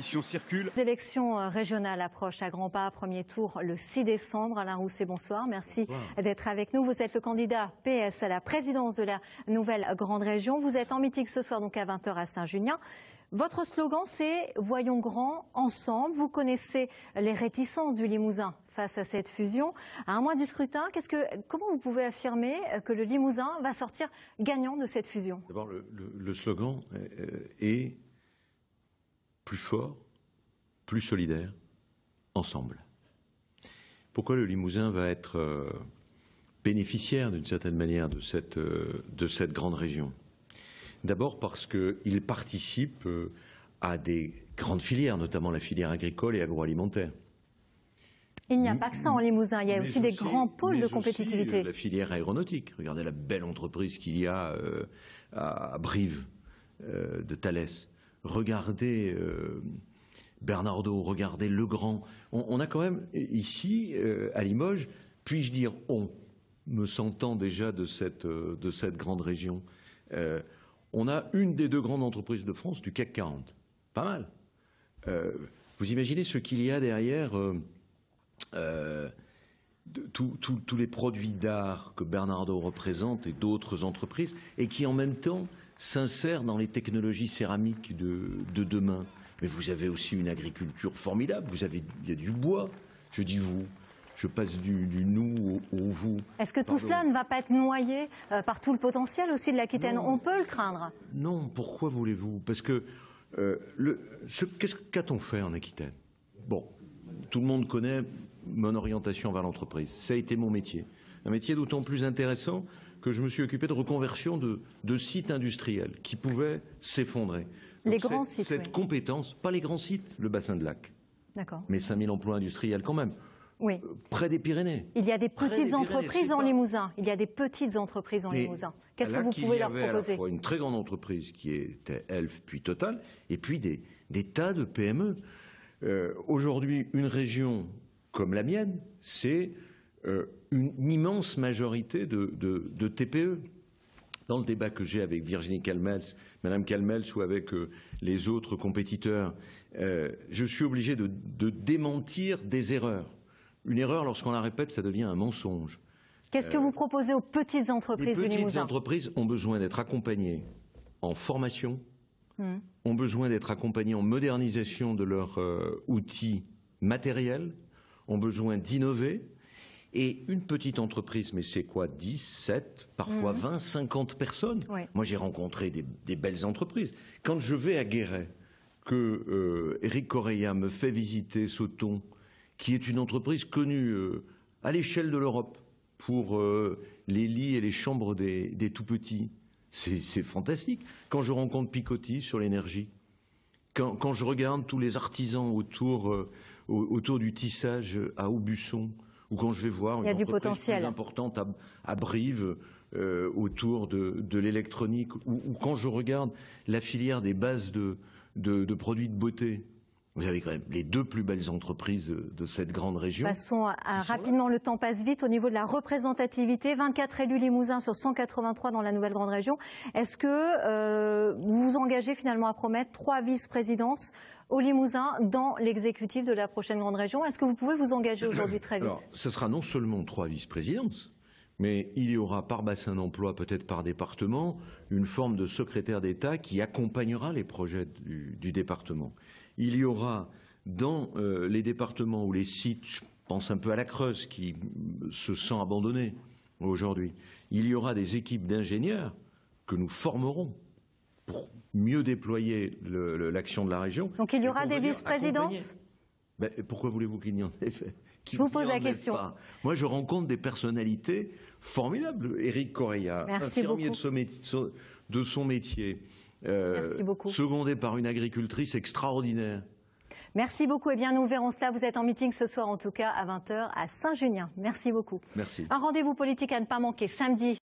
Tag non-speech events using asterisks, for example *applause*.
circule. Euh, régionale approche à grands pas. Premier tour le 6 décembre. Alain Rousset, bonsoir. Merci d'être avec nous. Vous êtes le candidat PS à la présidence de la nouvelle grande région. Vous êtes en meeting ce soir, donc à 20h à saint julien Votre slogan, c'est Voyons grand ensemble. Vous connaissez les réticences du Limousin face à cette fusion. À un mois du scrutin, qu'est-ce que, comment vous pouvez affirmer euh, que le Limousin va sortir gagnant de cette fusion D'abord, le slogan euh, est plus fort, plus solidaire, ensemble. Pourquoi le Limousin va être euh, bénéficiaire d'une certaine manière de cette, euh, grande région D'abord parce qu'il participe euh, à des grandes filières, notamment la filière agricole et agroalimentaire. Il n'y a pas que ça en Limousin, il y a aussi, des grands pôles de compétitivité. la filière aéronautique, regardez la belle entreprise qu'il y a à Brive de Thalès regardez euh, Bernardo, regardez Legrand. On, on a quand même ici, euh, à Limoges, puis-je dire on, me sentant déjà de cette, euh, grande région, on a une des deux grandes entreprises de France du CAC 40. Pas mal. vous imaginez ce qu'il y a derrière tous les produits d'art que Bernardo représente et d'autres entreprises, et qui en même temps s'insère dans les technologies céramiques de, demain. Mais vous avez aussi une agriculture formidable. Vous avez, il y a du bois. Je dis vous, je passe du, du nous au, vous. Est-ce que tout cela ne va pas être noyé euh, par tout le potentiel aussi de l'Aquitaine On peut le craindre. Non, pourquoi voulez-vous Parce que euh, qua qu'a-t-on fait en Aquitaine Bon, tout le monde connaît mon orientation vers l'entreprise. Ça a été mon métier. Un métier d'autant plus intéressant que je me suis occupé de reconversion de, sites industriels qui pouvaient s'effondrer. Les grands sites. Cette compétence, pas les grands sites, le bassin de lac. D'accord. Mais 5000 emplois industriels quand même. Oui. Euh, près des Pyrénées. Il y a des petites entreprises en Limousin. Il y a des petites entreprises en Limousin. Qu'est-ce que vous pouvez leur proposer à la fois Une très grande entreprise qui était Elf puis Total, et puis des, tas de PME. Euh, aujourd'hui, une région comme la mienne, c'est euh, une immense majorité de, TPE. E. Dans le débat que j'ai avec Virginie Calmels, Madame Calmels ou avec euh, les autres compétiteurs, euh, je suis obligé de, démentir des erreurs. Une erreur, lorsqu'on la répète, ça devient un mensonge. Qu'est-ce que vous proposez aux petites entreprises Les petites entreprises ont besoin d'être accompagnées en formation, hmm. ont besoin d'être accompagnées en modernisation de leurs outils matériels, ont besoin d'innover, et une petite entreprise, mais c'est quoi 10, 7, parfois mhm. vingt, 20, 50 personnes Moi, j'ai rencontré des, belles entreprises. Quand je vais à Guéret, que Eric euh, Correa me fait visiter Soton, qui est une entreprise connue euh, à l'échelle de l'Europe pour euh, les lits et les chambres des, tout-petits, c'est fantastique. Quand je rencontre Picotti sur l'énergie, quand, je regarde tous les artisans autour, autour du tissage à Aubusson, ou quand je vais voir une a importante à, Brive euh, autour de, l'électronique, ou, quand je regarde la filière des bases de produits de beauté, vous avez quand même les deux plus belles entreprises euh, de cette grande région. Passons rapidement, le temps passe vite au niveau de la représentativité. 24 élus limousins sur 183 dans la nouvelle grande région. Est-ce que euh, vous vous engagez finalement à promettre trois vice-présidences au Limousin dans l'exécutif de la prochaine grande région Est-ce que vous pouvez vous engager euh, aujourd'hui très vite Alors, ce sera non seulement trois vice-présidences, mais il y aura par bassin d'emploi, peut-être par département, une forme de secrétaire d'État qui accompagnera les projets du département. Il y aura dans euh, les départements ou les sites, je pense un peu à la Creuse qui se sent abandonnée aujourd'hui, il y aura des équipes d'ingénieurs que nous formerons pour mieux déployer l'action de la région. Donc il y aura des vice-présidences ben, Pourquoi voulez-vous qu'il n'y en ait *laughs* je vous pose la question. Moi, je rencontre des personnalités formidables. Eric Correa, un de son métier Merci euh, beaucoup. secondé par une agricultrice extraordinaire. Merci beaucoup. Eh bien, nous verrons cela. Vous êtes en meeting ce soir, en tout cas, à 20h à Saint-Junien. Merci beaucoup. Merci. Un rendez-vous politique à ne pas manquer samedi.